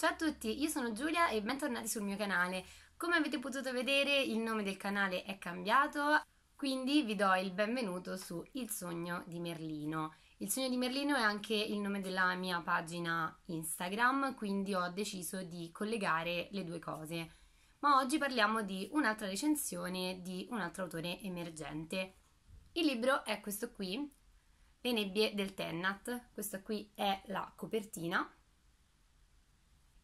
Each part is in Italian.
Ciao a tutti, io sono Giulia e bentornati sul mio canale. Come avete potuto vedere il nome del canale è cambiato, quindi vi do il benvenuto su Il sogno di Merlino. Il sogno di Merlino è anche il nome della mia pagina Instagram, quindi ho deciso di collegare le due cose. Ma oggi parliamo di un'altra recensione di un altro autore emergente. Il libro è questo qui, Le nebbie del Tennat. Questa qui è la copertina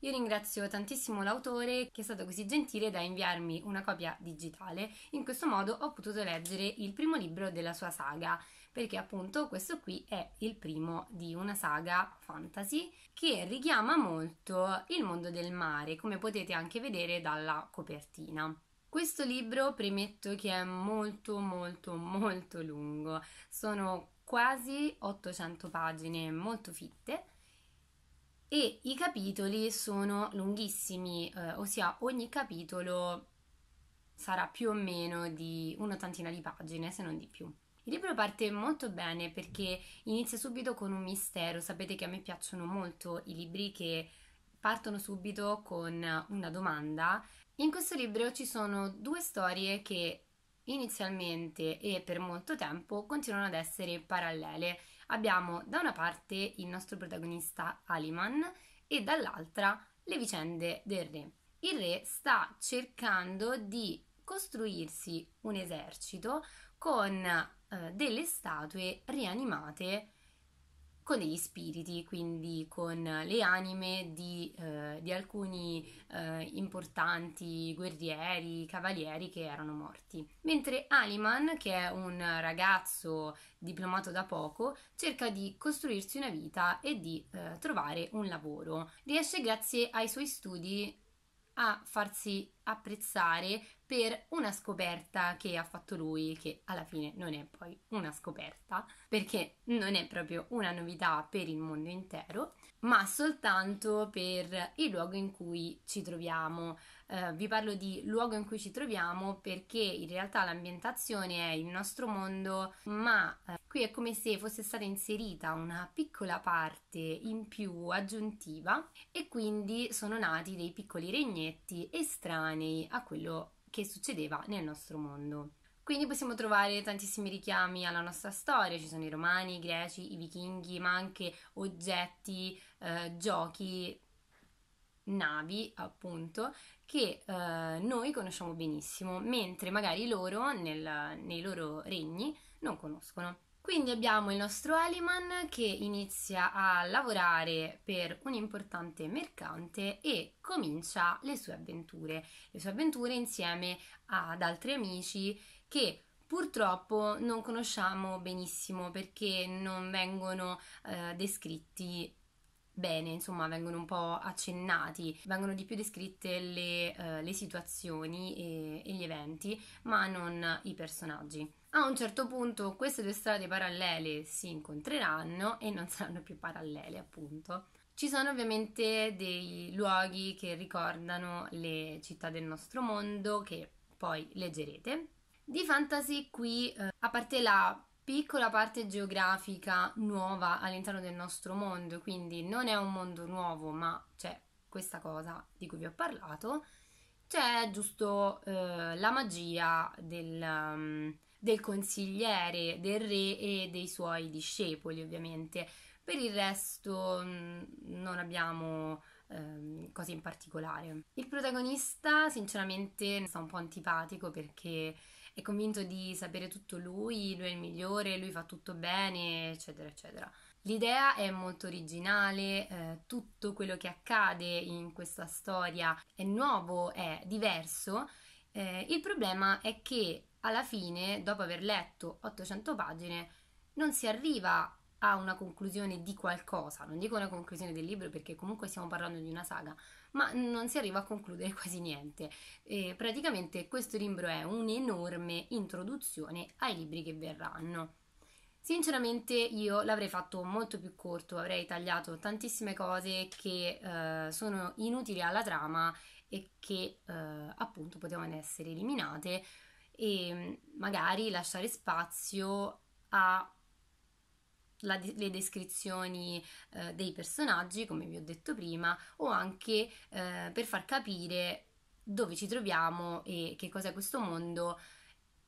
io ringrazio tantissimo l'autore che è stato così gentile da inviarmi una copia digitale. In questo modo ho potuto leggere il primo libro della sua saga, perché appunto questo qui è il primo di una saga fantasy che richiama molto il mondo del mare, come potete anche vedere dalla copertina. Questo libro premetto che è molto molto molto lungo, sono quasi 800 pagine molto fitte e i capitoli sono lunghissimi, eh, ossia ogni capitolo sarà più o meno di un'ottantina di pagine, se non di più. Il libro parte molto bene perché inizia subito con un mistero. Sapete che a me piacciono molto i libri che partono subito con una domanda. In questo libro ci sono due storie che inizialmente e per molto tempo continuano ad essere parallele. Abbiamo da una parte il nostro protagonista Aliman e dall'altra le vicende del re. Il re sta cercando di costruirsi un esercito con eh, delle statue rianimate con degli spiriti, quindi con le anime di, eh, di alcuni eh, importanti guerrieri, cavalieri che erano morti. Mentre Aliman, che è un ragazzo diplomato da poco, cerca di costruirsi una vita e di eh, trovare un lavoro. Riesce grazie ai suoi studi a farsi apprezzare per una scoperta che ha fatto lui, che alla fine non è poi una scoperta, perché non è proprio una novità per il mondo intero, ma soltanto per il luogo in cui ci troviamo. Eh, vi parlo di luogo in cui ci troviamo perché in realtà l'ambientazione è il nostro mondo, ma eh, qui è come se fosse stata inserita una piccola parte in più aggiuntiva e quindi sono nati dei piccoli regnetti estranei a quello che succedeva nel nostro mondo. Quindi possiamo trovare tantissimi richiami alla nostra storia, ci sono i romani, i greci, i vichinghi, ma anche oggetti, eh, giochi, navi, appunto, che eh, noi conosciamo benissimo, mentre magari loro nel, nei loro regni non conoscono. Quindi abbiamo il nostro Eliman che inizia a lavorare per un importante mercante e comincia le sue avventure, le sue avventure insieme ad altri amici che purtroppo non conosciamo benissimo perché non vengono eh, descritti bene, insomma vengono un po' accennati, vengono di più descritte le, eh, le situazioni e, e gli eventi, ma non i personaggi. A un certo punto queste due strade parallele si incontreranno e non saranno più parallele, appunto. Ci sono ovviamente dei luoghi che ricordano le città del nostro mondo che poi leggerete. Di fantasy qui, eh, a parte la piccola parte geografica nuova all'interno del nostro mondo, quindi non è un mondo nuovo, ma c'è questa cosa di cui vi ho parlato, c'è giusto eh, la magia del, um, del consigliere, del re e dei suoi discepoli, ovviamente. Per il resto mm, non abbiamo ehm, cose in particolare. Il protagonista, sinceramente, sta un po' antipatico perché è convinto di sapere tutto lui, lui è il migliore, lui fa tutto bene, eccetera, eccetera. L'idea è molto originale, eh, tutto quello che accade in questa storia è nuovo, è diverso. Eh, il problema è che alla fine, dopo aver letto 800 pagine, non si arriva a una conclusione di qualcosa, non dico una conclusione del libro perché comunque stiamo parlando di una saga, ma non si arriva a concludere quasi niente. E praticamente questo libro è un'enorme introduzione ai libri che verranno. Sinceramente io l'avrei fatto molto più corto, avrei tagliato tantissime cose che eh, sono inutili alla trama e che eh, appunto potevano essere eliminate e magari lasciare spazio a la, le descrizioni eh, dei personaggi, come vi ho detto prima, o anche eh, per far capire dove ci troviamo e che cos'è questo mondo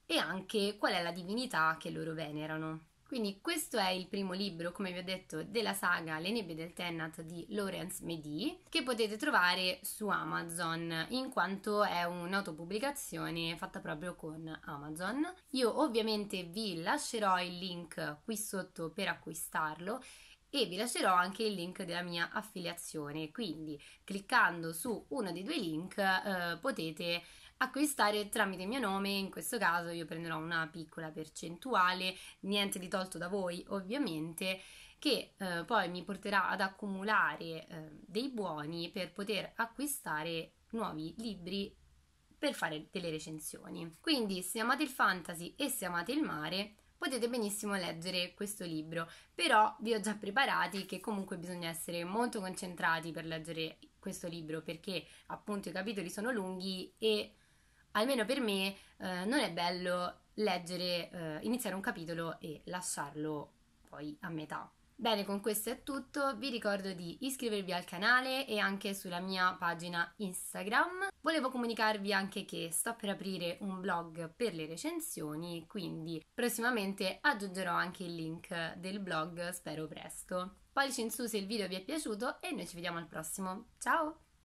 e anche qual è la divinità che loro venerano. Quindi questo è il primo libro, come vi ho detto, della saga Le nebbie del Tennant di Laurence Medi, che potete trovare su Amazon, in quanto è un'autopubblicazione fatta proprio con Amazon. Io ovviamente vi lascerò il link qui sotto per acquistarlo e vi lascerò anche il link della mia affiliazione, quindi cliccando su uno dei due link eh, potete acquistare tramite mio nome, in questo caso io prenderò una piccola percentuale, niente di tolto da voi ovviamente, che eh, poi mi porterà ad accumulare eh, dei buoni per poter acquistare nuovi libri per fare delle recensioni. Quindi se amate il fantasy e se amate il mare, potete benissimo leggere questo libro, però vi ho già preparati che comunque bisogna essere molto concentrati per leggere questo libro perché appunto i capitoli sono lunghi e almeno per me, eh, non è bello leggere, eh, iniziare un capitolo e lasciarlo poi a metà. Bene, con questo è tutto, vi ricordo di iscrivervi al canale e anche sulla mia pagina Instagram. Volevo comunicarvi anche che sto per aprire un blog per le recensioni, quindi prossimamente aggiungerò anche il link del blog, spero presto. Pollice in su se il video vi è piaciuto e noi ci vediamo al prossimo. Ciao!